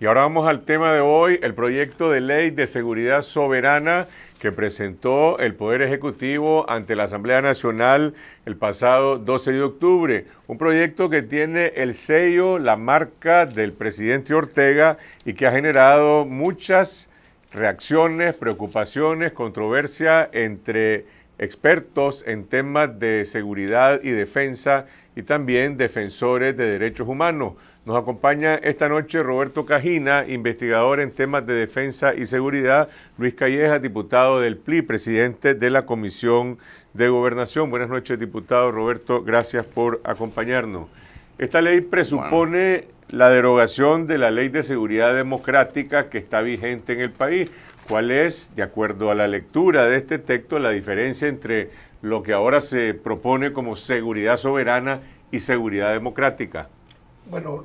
Y ahora vamos al tema de hoy, el proyecto de ley de seguridad soberana que presentó el Poder Ejecutivo ante la Asamblea Nacional el pasado 12 de octubre. Un proyecto que tiene el sello, la marca del presidente Ortega y que ha generado muchas reacciones, preocupaciones, controversia entre expertos en temas de seguridad y defensa y también defensores de derechos humanos. Nos acompaña esta noche Roberto Cajina, investigador en temas de defensa y seguridad, Luis Calleja, diputado del PLI, presidente de la Comisión de Gobernación. Buenas noches, diputado Roberto, gracias por acompañarnos. Esta ley presupone la derogación de la ley de seguridad democrática que está vigente en el país. ¿Cuál es, de acuerdo a la lectura de este texto, la diferencia entre lo que ahora se propone como seguridad soberana y seguridad democrática? Bueno,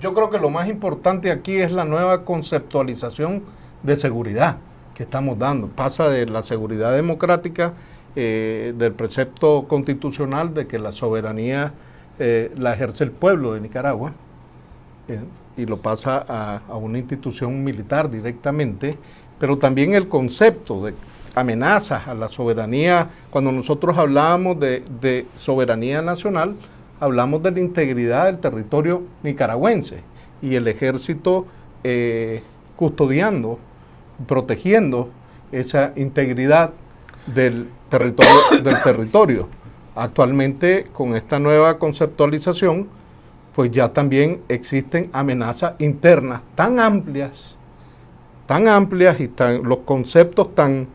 yo creo que lo más importante aquí es la nueva conceptualización de seguridad que estamos dando. Pasa de la seguridad democrática, eh, del precepto constitucional de que la soberanía eh, la ejerce el pueblo de Nicaragua, eh, y lo pasa a, una institución militar directamente, pero también el concepto de amenazas a la soberanía, cuando nosotros hablábamos de soberanía nacional, hablamos de la integridad del territorio nicaragüense y el ejército eh, custodiando, protegiendo esa integridad del territorio, Actualmente, con esta nueva conceptualización, pues ya también existen amenazas internas tan amplias, tan amplias y los conceptos tan,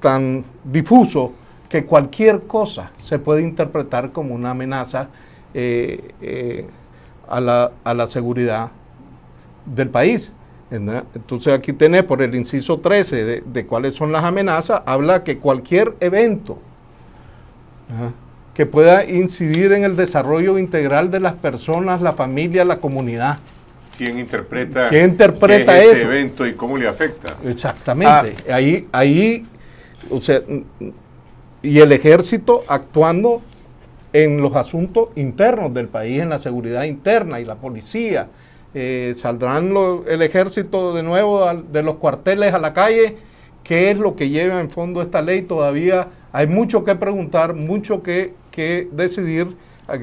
tan difusos que cualquier cosa se puede interpretar como una amenaza eh, eh, a, la, seguridad del país. Entonces aquí tenés por el inciso 13 de, cuáles son las amenazas, habla que cualquier evento que pueda incidir en el desarrollo integral de las personas, la familia, la comunidad. ¿Quién interpreta, interpreta ese evento y cómo le afecta? Exactamente. Ah. Ahí, ahí, o y el ejército actuando en los asuntos internos del país, en la seguridad interna y la policía. Eh, saldrán el ejército de nuevo de los cuarteles a la calle. ¿Qué es lo que lleva en fondo esta ley? Todavía hay mucho que preguntar, mucho que, que decidir. Ah,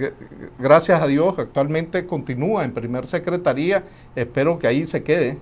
gracias a Dios, actualmente continúa en primer secretaría. Espero que ahí se quede.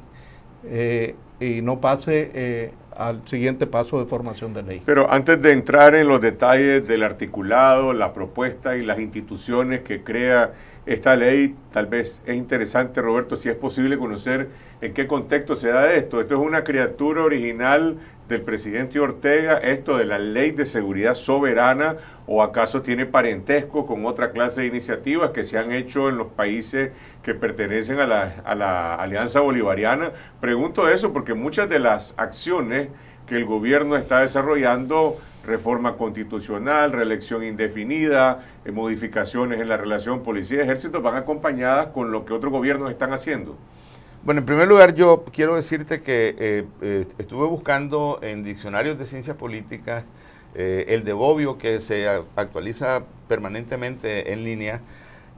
Eh, y no pase eh, al siguiente paso de formación de ley. Pero antes de entrar en los detalles del articulado, la propuesta y las instituciones que crea esta ley, tal vez es interesante, Roberto, si es posible conocer en qué contexto se da esto. Esto es una criatura original del presidente Ortega, esto de la ley de seguridad soberana, o acaso tiene parentesco con otra clase de iniciativas que se han hecho en los países que pertenecen a la, Alianza Bolivariana. Pregunto eso porque muchas de las acciones que el gobierno está desarrollando reforma constitucional, reelección indefinida, eh, modificaciones en la relación policía-ejército van acompañadas con lo que otros gobiernos están haciendo. Bueno, en primer lugar, yo quiero decirte que eh, eh, estuve buscando en diccionarios de ciencias políticas eh, el de Bobbio, que se actualiza permanentemente en línea,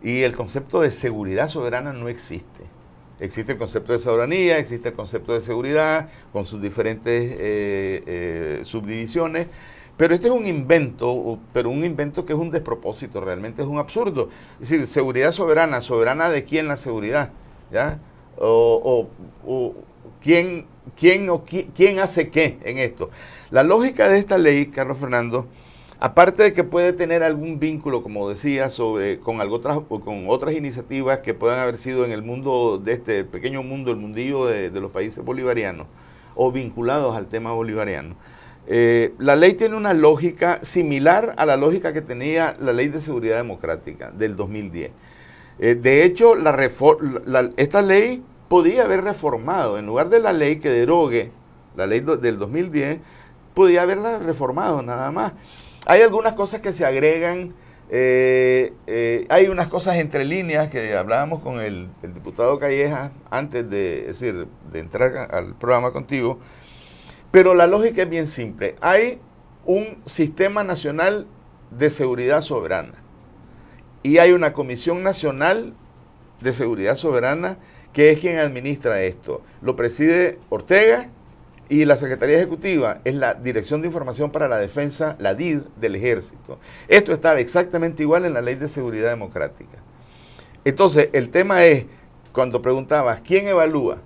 y el concepto de seguridad soberana no existe. Existe el concepto de soberanía, existe el concepto de seguridad, con sus diferentes subdivisiones. Pero este es un invento, pero un invento que es un despropósito, realmente es un absurdo. Es decir, seguridad soberana, soberana de quién la seguridad, ¿ya? o, quién, quién, o quién hace qué en esto. La lógica de esta ley, Carlos Fernando, aparte de que puede tener algún vínculo, como decía, sobre, con, algo, con otras iniciativas que puedan haber sido en el mundo de este pequeño mundo, el mundillo de, los países bolivarianos, o vinculados al tema bolivariano. Eh, la ley tiene una lógica similar a la lógica que tenía la ley de seguridad democrática del 2010. Eh, de hecho, esta ley podía haber reformado, en lugar de la ley que derogue la ley del 2010, podía haberla reformado nada más. Hay algunas cosas que se agregan, eh, eh, hay unas cosas entre líneas que hablábamos con el, diputado Calleja antes de, decir, de entrar al programa contigo, pero la lógica es bien simple. Hay un sistema nacional de seguridad soberana y hay una Comisión Nacional de Seguridad Soberana que es quien administra esto. Lo preside Ortega y la Secretaría Ejecutiva es la Dirección de Información para la Defensa, la DID, del Ejército. Esto estaba exactamente igual en la Ley de Seguridad Democrática. Entonces, el tema es, cuando preguntabas, ¿quién evalúa?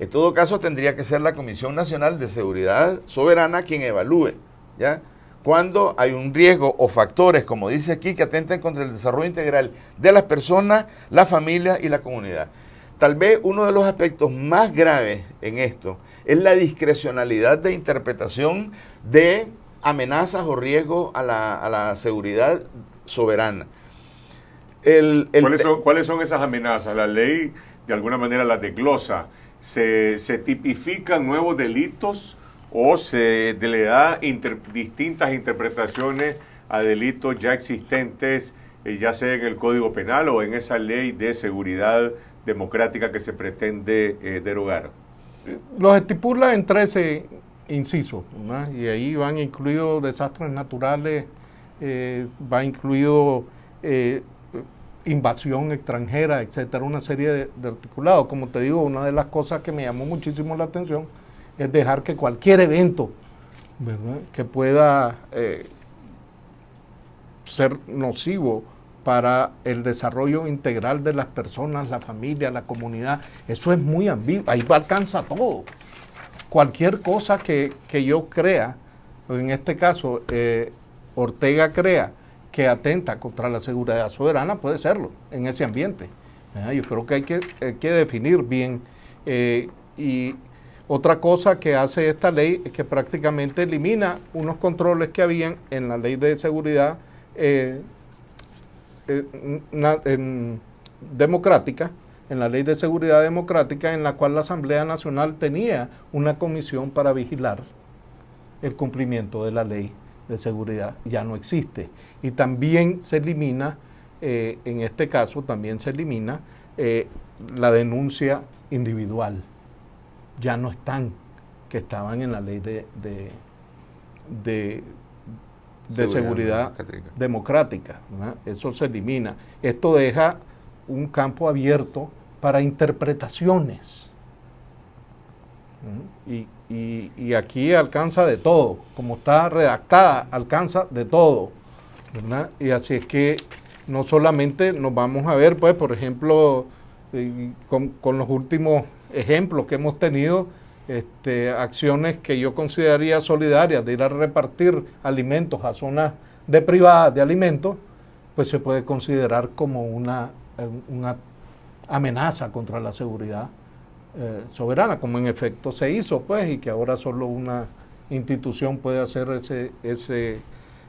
En todo caso, tendría que ser la Comisión Nacional de Seguridad Soberana quien evalúe, ¿ya? cuando hay un riesgo o factores, como dice aquí, que atentan contra el desarrollo integral de las personas, la familia y la comunidad. Tal vez uno de los aspectos más graves en esto es la discrecionalidad de interpretación de amenazas o riesgos a la, a la seguridad soberana. El, ¿Cuáles, son, esas amenazas? La ley de alguna manera las desglosa. Se, se tipifican nuevos delitos o se le da distintas interpretaciones a delitos ya existentes, eh, ya sea en el Código Penal o en esa ley de seguridad democrática que se pretende eh, derogar? Los estipula en 13 incisos, y ahí van incluidos desastres naturales, eh, va incluido invasión extranjera, etcétera, una serie de articulados. Como te digo, una de las cosas que me llamó muchísimo la atención es dejar que cualquier evento que pueda eh, ser nocivo para el desarrollo integral de las personas, la familia, la comunidad, eso es muy ambiguo, ahí alcanza todo. Cualquier cosa que, yo crea, en este caso eh, Ortega crea, que atenta contra la seguridad soberana, puede serlo en ese ambiente. Yo creo que hay que, definir bien eh, y, otra cosa que hace esta ley es que prácticamente elimina unos controles que habían en la ley de seguridad eh, eh, democrática, en la ley de seguridad democrática, en la cual la Asamblea Nacional tenía una comisión para vigilar el cumplimiento de la ley de seguridad. Ya no existe. Y también se elimina, eh, en este caso, también se elimina la denuncia individual ya no están, que estaban en la ley de, de, seguridad, democrática. Eso se elimina. Esto deja un campo abierto para interpretaciones. ¿Mm? Y, aquí alcanza de todo, como está redactada, alcanza de todo. Y así es que no solamente nos vamos a ver, pues, por ejemplo, eh, con los últimos ejemplos que hemos tenido, este, acciones que yo consideraría solidarias de ir a repartir alimentos a zonas deprivadas de alimentos, pues se puede considerar como una, eh, una amenaza contra la seguridad eh, soberana, como en efecto se hizo, pues, y que ahora solo una institución puede hacer ese, ese,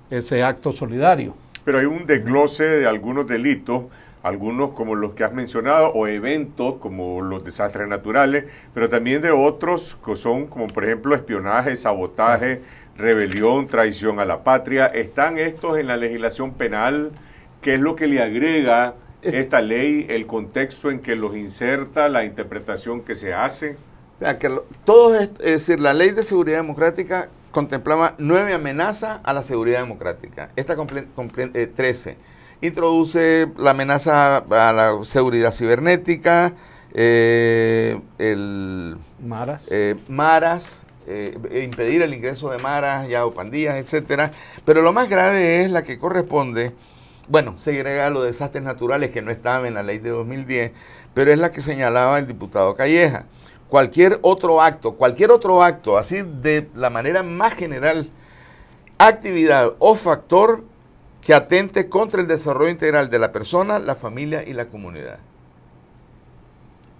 ese acto solidario. Pero hay un desglose de algunos delitos algunos como los que has mencionado, o eventos como los desastres naturales, pero también de otros que son como por ejemplo espionaje, sabotaje, rebelión, traición a la patria. ¿Están estos en la legislación penal? ¿Qué es lo que le agrega esta ley, el contexto en que los inserta, la interpretación que se hace? Que todos, es decir, la ley de seguridad democrática contemplaba nueve amenazas a la seguridad democrática. Esta comprende eh, 13 introduce la amenaza a la seguridad cibernética, eh, el, maras, eh, maras eh, e impedir el ingreso de maras, ya o pandillas, etcétera. Pero lo más grave es la que corresponde, bueno, se agrega los desastres naturales que no estaban en la ley de 2010, pero es la que señalaba el diputado Calleja. Cualquier otro acto, cualquier otro acto, así de la manera más general, actividad o factor que atente contra el desarrollo integral de la persona, la familia y la comunidad.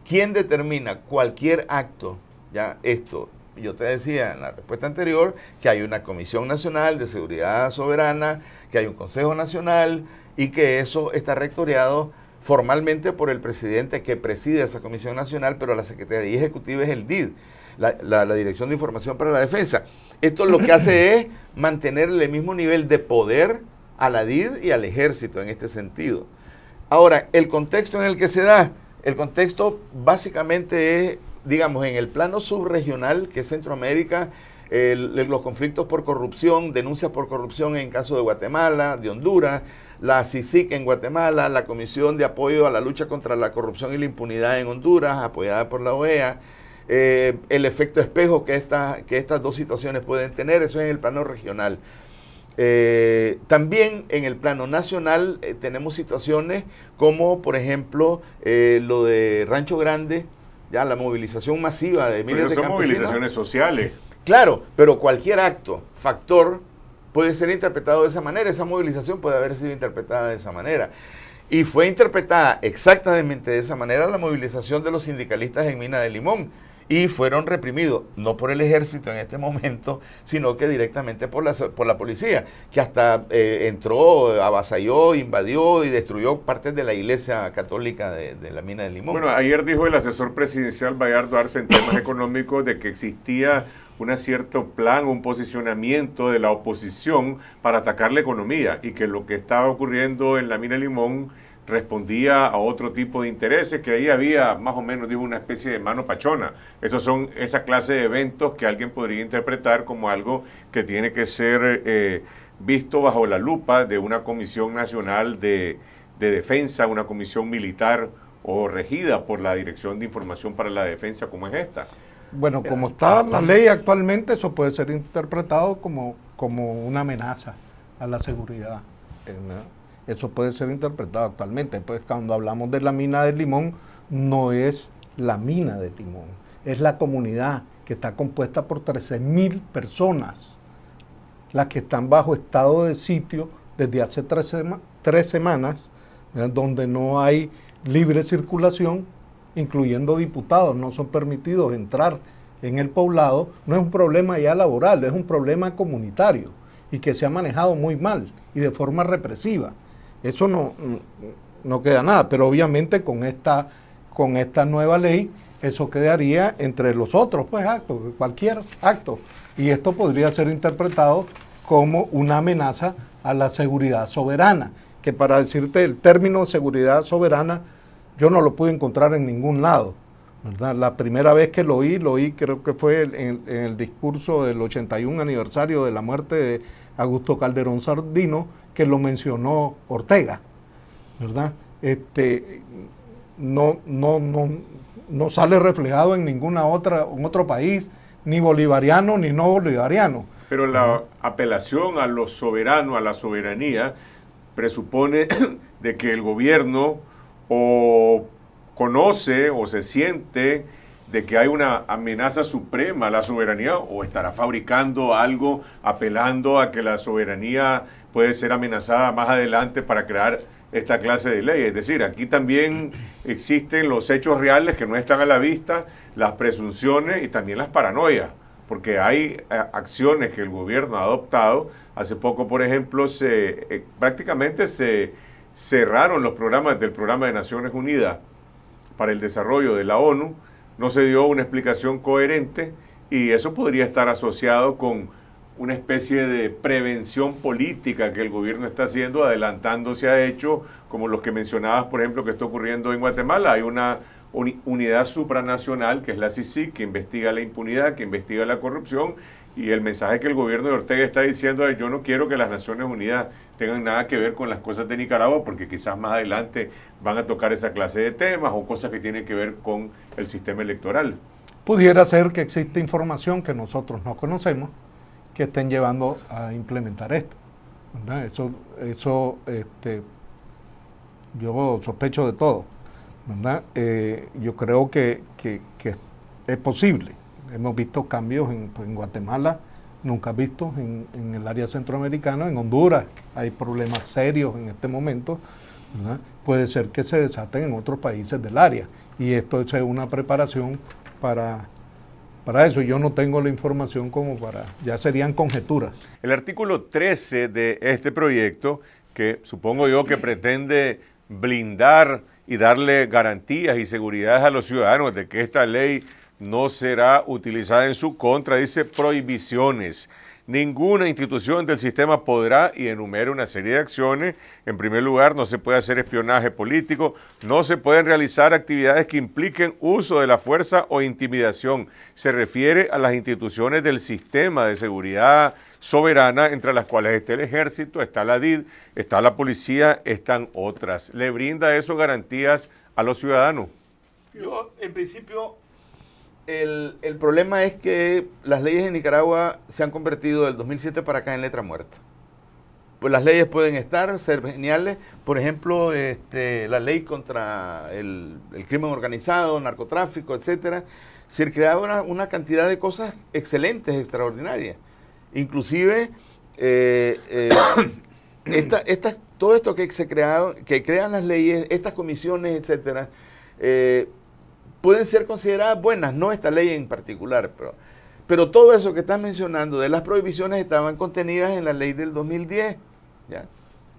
¿Quién determina cualquier acto? Ya esto, yo te decía en la respuesta anterior que hay una Comisión Nacional de Seguridad Soberana, que hay un Consejo Nacional y que eso está rectoriado formalmente por el presidente que preside esa Comisión Nacional, pero la Secretaría Ejecutiva es el DID, la Dirección de Información para la Defensa. Esto lo que hace es mantener el mismo nivel de poder a la DID y al ejército en este sentido. Ahora, el contexto en el que se da, el contexto básicamente es, digamos, en el plano subregional, que es Centroamérica, los conflictos por corrupción, denuncias por corrupción en caso de Guatemala, de Honduras, la CICIC en Guatemala, la Comisión de Apoyo a la Lucha contra la Corrupción y la Impunidad en Honduras, apoyada por la OEA, eh, el efecto espejo que, que estas dos situaciones pueden tener, eso es en el plano regional. Eh, también en el plano nacional eh, tenemos situaciones como, por ejemplo, eh, lo de Rancho Grande, ya la movilización masiva de miles pero son movilizaciones sociales. Claro, pero cualquier acto, factor, puede ser interpretado de esa manera. Esa movilización puede haber sido interpretada de esa manera. Y fue interpretada exactamente de esa manera la movilización de los sindicalistas en Mina de Limón y fueron reprimidos, no por el ejército en este momento, sino que directamente por la, por la policía, que hasta eh, entró, avasalló, invadió y destruyó partes de la iglesia católica de, de, la mina de Limón. Bueno, ayer dijo el asesor presidencial Bayardo Arce en temas económicos de que existía un cierto plan, un posicionamiento de la oposición para atacar la economía y que lo que estaba ocurriendo en la mina de Limón respondía a otro tipo de intereses, que ahí había más o menos, digo, una especie de mano pachona. Esos son esa clase de eventos que alguien podría interpretar como algo que tiene que ser eh, visto bajo la lupa de una comisión nacional de, defensa, una comisión militar o regida por la Dirección de Información para la Defensa, como es esta. Bueno, como eh, está la ah, ley ah. actualmente, eso puede ser interpretado como, como una amenaza a la seguridad. Eh, eso puede ser interpretado actualmente. Pues cuando hablamos de la mina de limón, no es la mina de timón, es la comunidad que está compuesta por 13.000 personas, las que están bajo estado de sitio desde hace tres, semanas, donde no hay libre circulación, incluyendo diputados, no son permitidos entrar en el poblado, no es un problema ya laboral, es un problema comunitario y que se ha manejado muy mal y de forma represiva. Eso no, no queda nada, pero obviamente con esta, con esta nueva ley eso quedaría entre los otros pues actos, cualquier acto. Y esto podría ser interpretado como una amenaza a la seguridad soberana, que para decirte el término seguridad soberana yo no lo pude encontrar en ningún lado. La primera vez que lo oí, lo oí creo que fue en el discurso del 81 aniversario de la muerte de Augusto Calderón Sardino que lo mencionó Ortega, ¿verdad? Este, no, no, sale reflejado en ninguna otra, en otro país, ni bolivariano ni no bolivariano. Pero la apelación a lo soberano... a la soberanía, presupone de que el gobierno o conoce o se siente de que hay una amenaza suprema a la soberanía o estará fabricando algo apelando a que la soberanía puede ser amenazada más adelante para crear esta clase de ley. Es decir, aquí también existen los hechos reales que no están a la vista, las presunciones y también las paranoias, porque hay eh, acciones que el gobierno ha adoptado. Hace poco, por ejemplo, se, eh, prácticamente se cerraron los programas del Programa de Naciones Unidas para el Desarrollo de la ONU, no se dio una explicación coherente y eso podría estar asociado con una especie de prevención política que el gobierno está haciendo, adelantándose a hechos como los que mencionabas, por ejemplo, que está ocurriendo en Guatemala. Hay una unidad supranacional, que es la CICIC, que investiga la impunidad, que investiga la corrupción, y el mensaje que el gobierno de Ortega está diciendo es yo no quiero que las Naciones Unidas tengan nada que ver con las cosas de Nicaragua, porque quizás más adelante van a tocar esa clase de temas o cosas que tienen que ver con el sistema electoral. Pudiera ser que exista información que nosotros no conocemos, que estén llevando a implementar esto. Eso, eso este, yo sospecho de todo. Eh, yo creo que, es posible. Hemos visto cambios en, pues, Guatemala, nunca vistos en, el área centroamericana, en Honduras hay problemas serios en este momento. Puede ser que se desaten en otros países del área y esto es una preparación para para eso. Yo no tengo la información como para, ya serían conjeturas. El artículo 13 de este proyecto, que supongo yo que pretende blindar y darle garantías y seguridades a los ciudadanos de que esta ley no será utilizada en su contra, dice prohibiciones ninguna institución del sistema podrá y enumere una serie de acciones. En primer lugar, no se puede hacer espionaje político, no se pueden realizar actividades que impliquen uso de la fuerza o intimidación. Se refiere a las instituciones del sistema de seguridad soberana, entre las cuales está el ejército, está la DID, está la policía, están otras. ¿Le brinda eso garantías a los ciudadanos? Yo, en principio, el, problema es que las leyes en Nicaragua se han convertido del 2007 para acá en letra muerta. Pues las leyes pueden estar, ser geniales. Por ejemplo, este, la ley contra el, crimen organizado, narcotráfico, etcétera, se creaba una, una cantidad de cosas excelentes, extraordinarias. Inclusive, eh, eh, todo esto que se creado, que crean las leyes, estas comisiones, etcétera, eh, pueden ser consideradas buenas, no esta ley en particular, pero, pero todo eso que están mencionando de las prohibiciones estaban contenidas en la ley del 2010. ¿ya?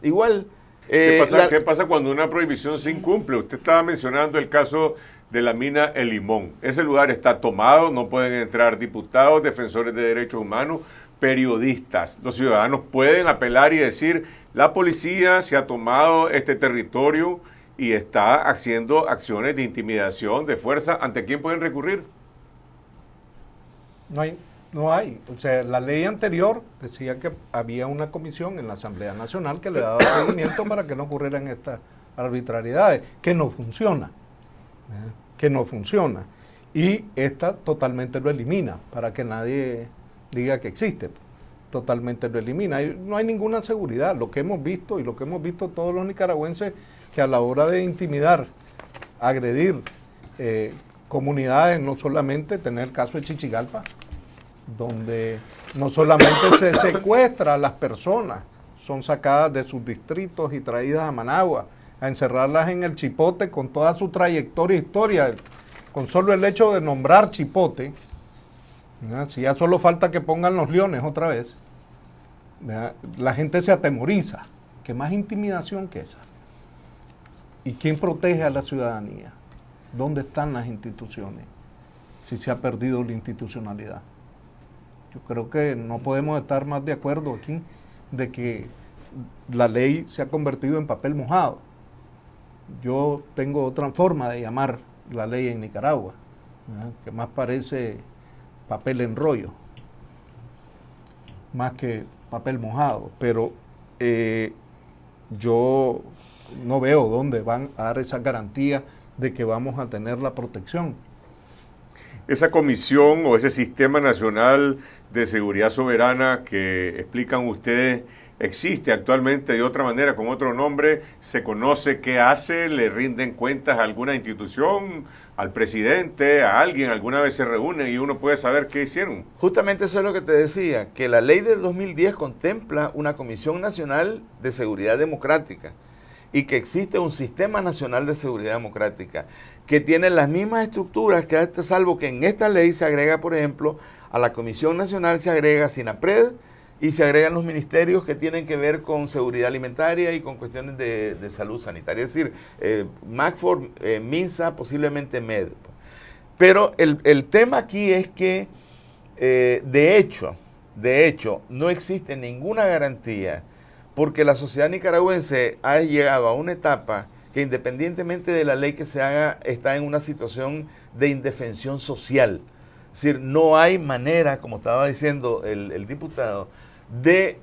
Igual. Eh, ¿Qué pasa cuando una prohibición se incumple? Usted estaba mencionando el caso de la mina El Limón. Ese lugar está tomado, no pueden entrar diputados, defensores de derechos humanos, periodistas. Los ciudadanos pueden apelar y decir, la policía se ha tomado este territorio y está haciendo acciones de intimidación, de fuerza, ¿ante quién pueden recurrir? No hay, no hay. O sea, la ley anterior decía que había una comisión en la Asamblea Nacional que le daba seguimiento para que no ocurrieran estas arbitrariedades, que no funciona, ¿eh? que no funciona. Y esta totalmente lo elimina, para que nadie diga que existe. Pues. Totalmente lo elimina. No hay ninguna seguridad. Lo que hemos visto y lo que hemos visto todos los nicaragüenses que a la hora de intimidar, agredir eh, comunidades, no solamente tener el caso de Chichigalpa, donde no solamente se secuestra a las personas, son sacadas de sus distritos y traídas a Managua, a encerrarlas en el Chipote con toda su trayectoria e historia. Con solo el hecho de nombrar Chipote, si ya solo falta que pongan los leones otra vez, la gente se atemoriza. ¿Qué más intimidación que esa? ¿Y quién protege a la ciudadanía? ¿Dónde están las instituciones? Si se ha perdido la institucionalidad. Yo creo que no podemos estar más de acuerdo aquí de que la ley se ha convertido en papel mojado. Yo tengo otra forma de llamar la ley en Nicaragua, que más parece papel en rollo, más que papel mojado. Pero eh, yo no veo dónde van a dar esa garantía de que vamos a tener la protección. Esa comisión o ese sistema nacional de seguridad soberana que explican ustedes existe actualmente de otra manera, con otro nombre, se conoce qué hace, le rinden cuentas a alguna institución, al presidente, a alguien, alguna vez se reúnen y uno puede saber qué hicieron. Justamente eso es lo que te decía, que la ley del 2010 contempla una Comisión Nacional de Seguridad Democrática y que existe un sistema nacional de seguridad democrática que tiene las mismas estructuras que este, salvo que en esta ley se agrega, por ejemplo, a la Comisión Nacional se agrega SINAPRED y se agregan los ministerios que tienen que ver con seguridad alimentaria y con cuestiones de, salud sanitaria. Es decir, eh, MACFOR, eh, MINSA, posiblemente MED. Pero el, tema aquí es que, eh, de hecho, de hecho, no existe ninguna garantía porque la sociedad nicaragüense ha llegado a una etapa que independientemente de la ley que se haga, está en una situación de indefensión social. Es decir, no hay manera, como estaba diciendo el, diputado, de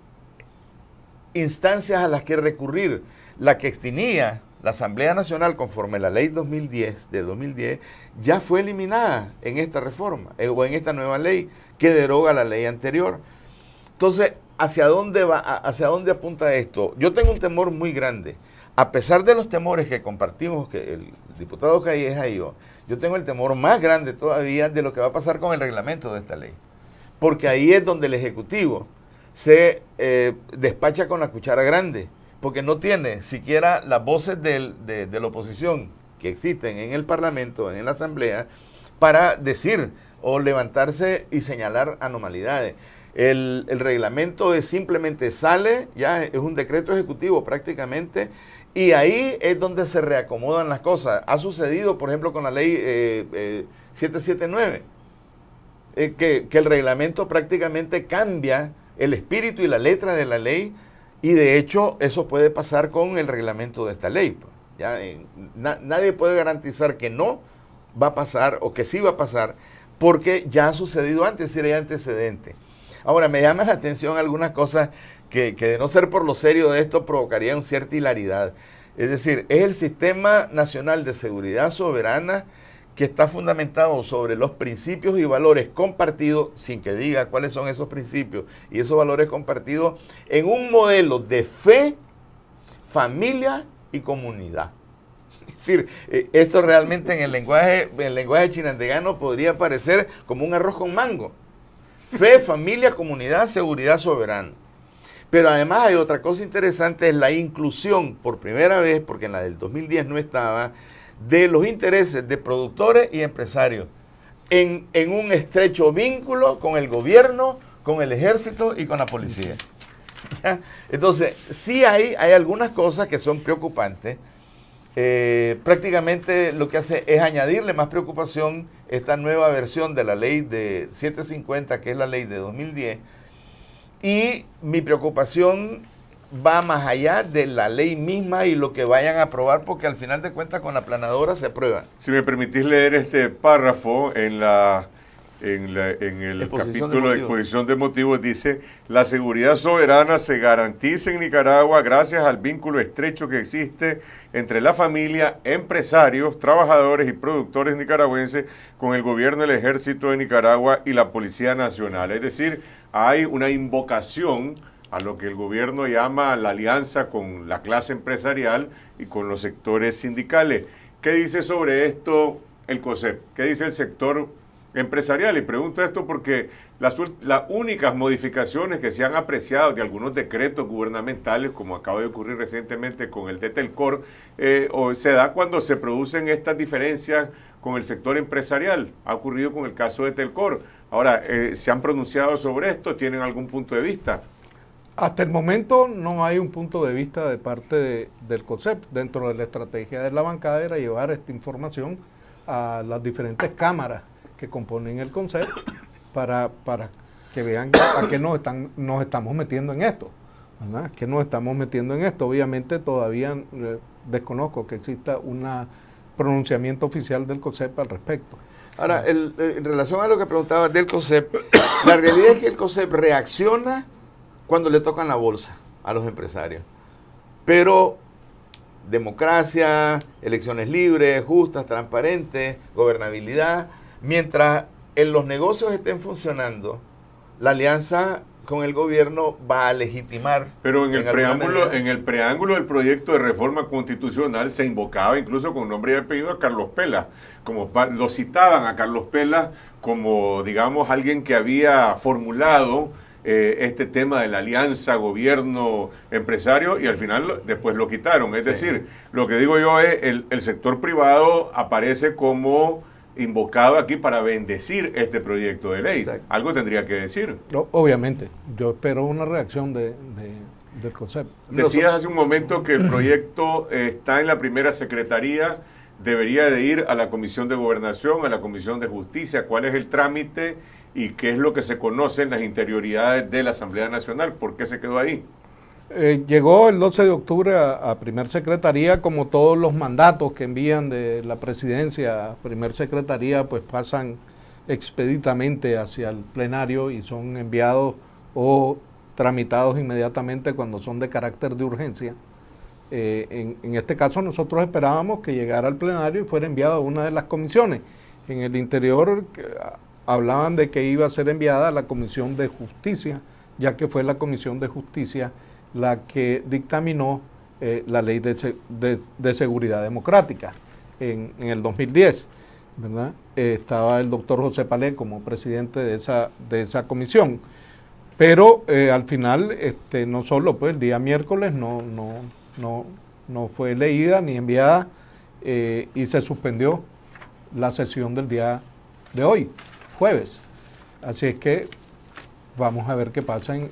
instancias a las que recurrir. La que extinía la Asamblea Nacional conforme la ley 2010 de 2010 ya fue eliminada en esta reforma eh, o en esta nueva ley que deroga la ley anterior. Entonces, ¿hacia dónde, va, ¿hacia dónde apunta esto? Yo tengo un temor muy grande. A pesar de los temores que compartimos, que el diputado Calleja es yo, yo tengo el temor más grande todavía de lo que va a pasar con el reglamento de esta ley. Porque ahí es donde el Ejecutivo se eh, despacha con la cuchara grande, porque no tiene siquiera las voces de, de la oposición que existen en el Parlamento, en la Asamblea, para decir o levantarse y señalar anomalidades. El, reglamento es simplemente sale, ya es un decreto ejecutivo prácticamente, y ahí es donde se reacomodan las cosas. Ha sucedido, por ejemplo, con la ley 779, eh, eh, eh, que, el reglamento prácticamente cambia el espíritu y la letra de la ley, y de hecho eso puede pasar con el reglamento de esta ley. Pues, nadie puede garantizar que no va a pasar o que sí va a pasar, porque ya ha sucedido antes, si hay antecedentes Ahora, me llama la atención algunas cosas que, de no ser por lo serio de esto provocarían cierta hilaridad. Es decir, es el Sistema Nacional de Seguridad Soberana que está fundamentado sobre los principios y valores compartidos, sin que diga cuáles son esos principios y esos valores compartidos, en un modelo de fe, familia y comunidad. Es decir, eh, esto realmente en el lenguaje, en el lenguaje chinandegano podría parecer como un arroz con mango. Fe, familia, comunidad, seguridad soberana. Pero además hay otra cosa interesante, es la inclusión, por primera vez, porque en la del 2010 no estaba, de los intereses de productores y empresarios en, un estrecho vínculo con el gobierno, con el ejército y con la policía. Entonces, sí hay, hay algunas cosas que son preocupantes, eh, prácticamente lo que hace es añadirle más preocupación esta nueva versión de la ley de 750, que es la ley de 2010. Y mi preocupación va más allá de la ley misma y lo que vayan a aprobar, porque al final de cuentas con la planadora se aprueba. Si me permitís leer este párrafo en la en, el capítulo de, exposición de motivos dice, la seguridad soberana se garantiza en Nicaragua gracias al vínculo estrecho que existe entre la familia, empresarios, trabajadores y productores nicaragüenses con el gobierno, del ejército de Nicaragua y la Policía Nacional. Es decir, hay una invocación a lo que el gobierno llama la alianza con la clase empresarial y con los sectores sindicales. ¿Qué dice sobre esto el COSEP? ¿Qué dice el sector empresarial. Y pregunto esto porque las, únicas modificaciones que se han apreciado de algunos decretos gubernamentales, como acaba de ocurrir recientemente con el de Telcor, eh, se da cuando se producen estas diferencias con el sector empresarial. Ha ocurrido con el caso de Telcor. Ahora, eh, ¿se han pronunciado sobre esto? ¿Tienen algún punto de vista? Hasta el momento no hay un punto de vista de parte del concepto. Dentro de la estrategia de la bancada era llevar esta información a las diferentes cámaras que componen el Consejo para, que vean a qué nos, están, nos estamos metiendo en esto. ¿verdad? Que nos estamos metiendo en esto. Obviamente todavía eh, desconozco que exista un pronunciamiento oficial del CONCEP al respecto. Ahora, eh, en relación a lo que preguntaba del COSEP, la realidad es que el COSEP reacciona cuando le tocan la bolsa a los empresarios. Pero democracia, elecciones libres, justas, transparentes, gobernabilidad, Mientras en los negocios estén funcionando, la alianza con el gobierno va a legitimar. Pero en, el, preámbulo, en el preámbulo del proyecto de reforma constitucional se invocaba incluso con nombre y apellido a Carlos Pela, como lo citaban a Carlos Pela como, digamos, alguien que había formulado eh, este tema de la alianza gobierno-empresario y al final después lo quitaron. Es decir, lo que digo yo es, el, el sector privado aparece como invocado aquí para bendecir este proyecto de ley. Algo tendría que decir. No, obviamente, yo espero una reacción del concepto. Decías hace un momento que el proyecto está en la primera secretaría, debería de ir a la Comisión de Gobernación, a la Comisión de Justicia. ¿Cuál es el trámite y qué es lo que se conoce en las interioridades de la Asamblea Nacional? ¿Por qué se quedó ahí? Eh, llegó el 12 de octubre a, primer secretaría, como todos los mandatos que envían de la presidencia a primer secretaría, pues pasan expeditamente hacia el plenario y son enviados o tramitados inmediatamente cuando son de carácter de urgencia. Eh, en, este caso nosotros esperábamos que llegara al plenario y fuera enviado a una de las comisiones. En el interior hablaban de que iba a ser enviada a la Comisión de Justicia, ya que fue la Comisión de Justicia la que dictaminó eh, la ley de, seguridad democrática en, el 2010. Eh, estaba el doctor José Palé como presidente de esa, de esa comisión. Pero eh, al final, este, no solo pues, el día miércoles no, no, no, fue leída ni enviada y se suspendió la sesión del día de hoy, jueves. Así es que vamos a ver qué pasa en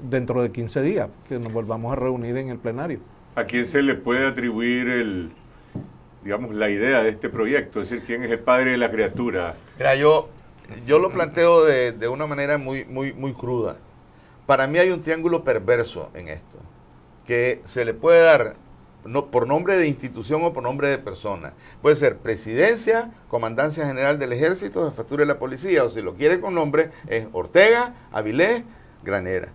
dentro de 15 días, que nos volvamos a reunir en el plenario. ¿A quién se le puede atribuir el, digamos, la idea de este proyecto? Es decir, ¿quién es el padre de la criatura? Mira, yo, yo lo planteo de, una manera muy, muy, muy cruda. Para mí hay un triángulo perverso en esto, que se le puede dar no, por nombre de institución o por nombre de persona. Puede ser presidencia, comandancia general del ejército, jefatura de la policía, o si lo quiere con nombre, es Ortega, Avilés, Granera.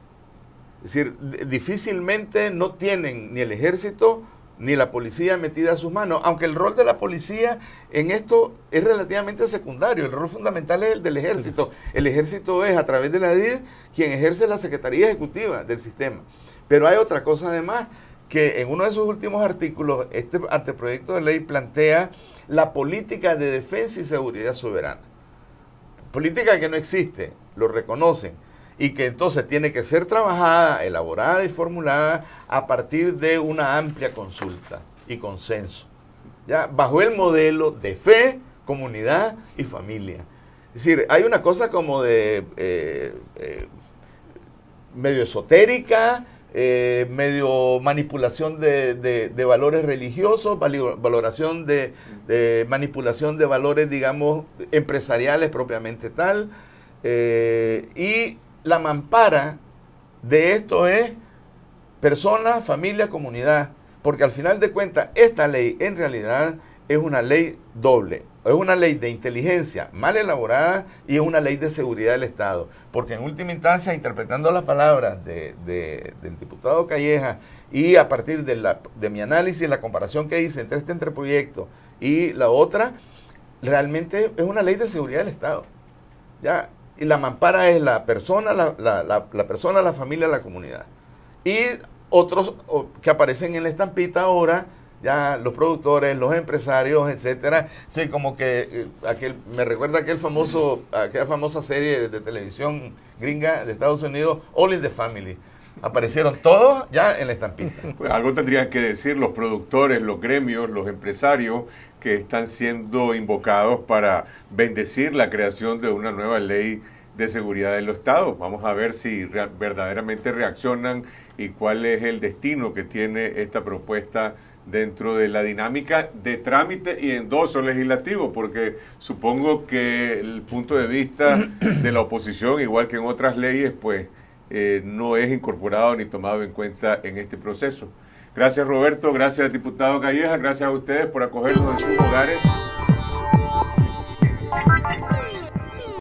Es decir, difícilmente no tienen ni el ejército ni la policía metida a sus manos, aunque el rol de la policía en esto es relativamente secundario, el rol fundamental es el del ejército. El ejército es, a través de la DID, quien ejerce la Secretaría Ejecutiva del sistema. Pero hay otra cosa además, que en uno de sus últimos artículos, este anteproyecto de ley plantea la política de defensa y seguridad soberana. Política que no existe, lo reconocen y que entonces tiene que ser trabajada, elaborada y formulada a partir de una amplia consulta y consenso, ¿ya? bajo el modelo de fe, comunidad y familia. Es decir, hay una cosa como de eh, eh, medio esotérica, eh, medio manipulación de, valores religiosos, valoración de, manipulación de valores, digamos, empresariales propiamente tal, y la mampara de esto es persona, familia, comunidad, porque al final de cuentas esta ley en realidad es una ley doble, es una ley de inteligencia mal elaborada y es una ley de seguridad del Estado, porque en última instancia, interpretando las palabras del diputado Calleja y a partir de, de mi análisis, la comparación que hice entre este entreproyecto y la otra, realmente es una ley de seguridad del Estado. Ya, y la mampara es la persona, la, la, persona, la familia, la comunidad. Y otros que aparecen en la estampita ahora, ya los productores, los empresarios, etcétera. Sí, como que eh, aquel, me recuerda aquel famoso, aquella famosa serie de, televisión gringa de Estados Unidos, All in the Family. Aparecieron todos ya en la estampita. Pues algo tendrían que decir los productores, los gremios, los empresarios, que están siendo invocados para bendecir la creación de una nueva ley de seguridad de los estados. Vamos a ver si verdaderamente reaccionan y cuál es el destino que tiene esta propuesta dentro de la dinámica de trámite y endoso legislativo, porque supongo que el punto de vista de la oposición, igual que en otras leyes, pues eh, no es incorporado ni tomado en cuenta en este proceso. Gracias Roberto, gracias diputado Calleja, gracias a ustedes por acogernos en sus hogares.